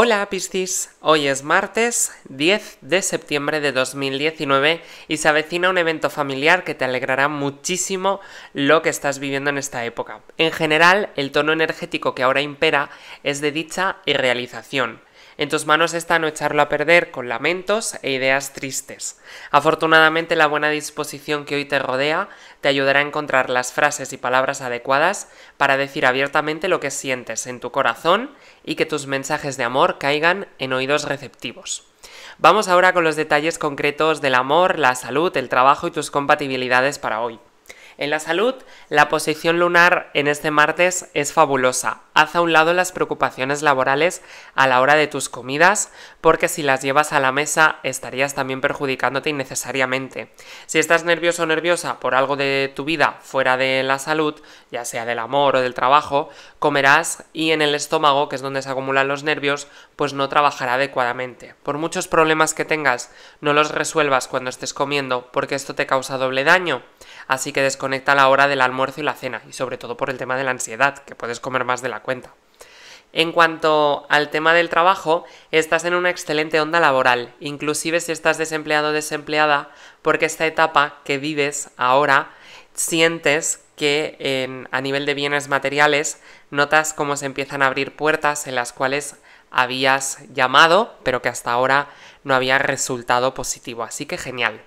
Hola Piscis, hoy es martes 10 de septiembre de 2019 y se avecina un evento familiar que te alegrará muchísimo lo que estás viviendo en esta época. En general, el tono energético que ahora impera es de dicha y realización. En tus manos está no echarlo a perder con lamentos e ideas tristes. Afortunadamente la buena disposición que hoy te rodea te ayudará a encontrar las frases y palabras adecuadas para decir abiertamente lo que sientes en tu corazón y que tus mensajes de amor caigan en oídos receptivos. Vamos ahora con los detalles concretos del amor, la salud, el trabajo y tus compatibilidades para hoy. En la salud, la posición lunar en este martes es fabulosa. Haz a un lado las preocupaciones laborales a la hora de tus comidas, porque si las llevas a la mesa estarías también perjudicándote innecesariamente. Si estás nervioso o nerviosa por algo de tu vida fuera de la salud, ya sea del amor o del trabajo, comerás y en el estómago, que es donde se acumulan los nervios, pues no trabajará adecuadamente. Por muchos problemas que tengas, no los resuelvas cuando estés comiendo, porque esto te causa doble daño. Así que conecta la hora del almuerzo y la cena, y sobre todo por el tema de la ansiedad, que puedes comer más de la cuenta. En cuanto al tema del trabajo, estás en una excelente onda laboral, inclusive si estás desempleado o desempleada, porque esta etapa que vives ahora sientes que a nivel de bienes materiales notas cómo se empiezan a abrir puertas en las cuales habías llamado, pero que hasta ahora no había resultado positivo. Así que genial.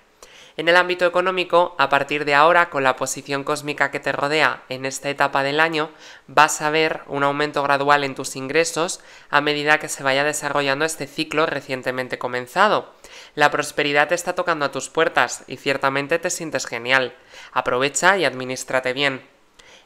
En el ámbito económico, a partir de ahora, con la posición cósmica que te rodea en esta etapa del año, vas a ver un aumento gradual en tus ingresos a medida que se vaya desarrollando este ciclo recientemente comenzado. La prosperidad te está tocando a tus puertas y ciertamente te sientes genial. Aprovecha y administrate bien.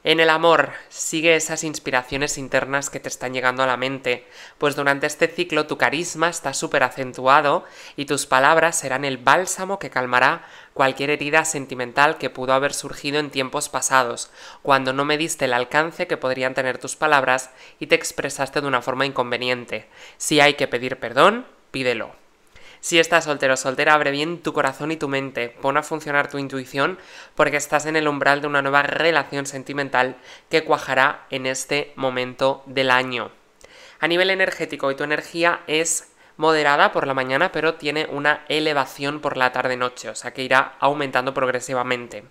En el amor, sigue esas inspiraciones internas que te están llegando a la mente, pues durante este ciclo tu carisma está súper acentuado y tus palabras serán el bálsamo que calmará cualquier herida sentimental que pudo haber surgido en tiempos pasados, cuando no diste el alcance que podrían tener tus palabras y te expresaste de una forma inconveniente. Si hay que pedir perdón, pídelo. Si estás soltero o soltera, abre bien tu corazón y tu mente, pon a funcionar tu intuición porque estás en el umbral de una nueva relación sentimental que cuajará en este momento del año. A nivel energético, y tu energía es moderada por la mañana, pero tiene una elevación por la tarde-noche, o sea que irá aumentando progresivamente.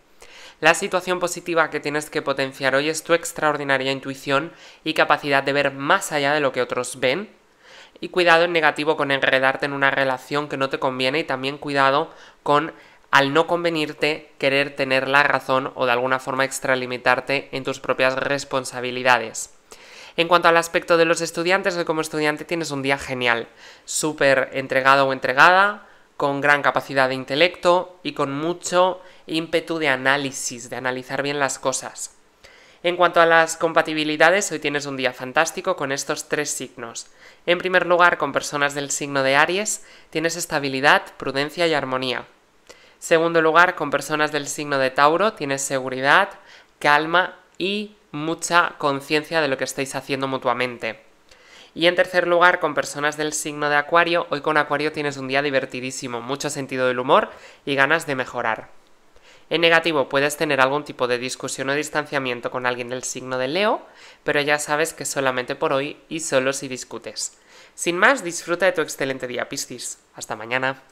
La situación positiva que tienes que potenciar hoy es tu extraordinaria intuición y capacidad de ver más allá de lo que otros ven, y cuidado en negativo con enredarte en una relación que no te conviene y también cuidado con al no convenirte querer tener la razón o de alguna forma extralimitarte en tus propias responsabilidades. En cuanto al aspecto de los estudiantes, hoy como estudiante tienes un día genial, súper entregado o entregada, con gran capacidad de intelecto y con mucho ímpetu de análisis, de analizar bien las cosas. En cuanto a las compatibilidades, hoy tienes un día fantástico con estos tres signos. En primer lugar, con personas del signo de Aries, tienes estabilidad, prudencia y armonía. Segundo lugar, con personas del signo de Tauro, tienes seguridad, calma y mucha conciencia de lo que estáis haciendo mutuamente. Y en tercer lugar, con personas del signo de Acuario, hoy con Acuario tienes un día divertidísimo, mucho sentido del humor y ganas de mejorar. En negativo puedes tener algún tipo de discusión o distanciamiento con alguien del signo de Leo, pero ya sabes que solamente por hoy y solo si discutes. Sin más, disfruta de tu excelente día, Piscis. Hasta mañana.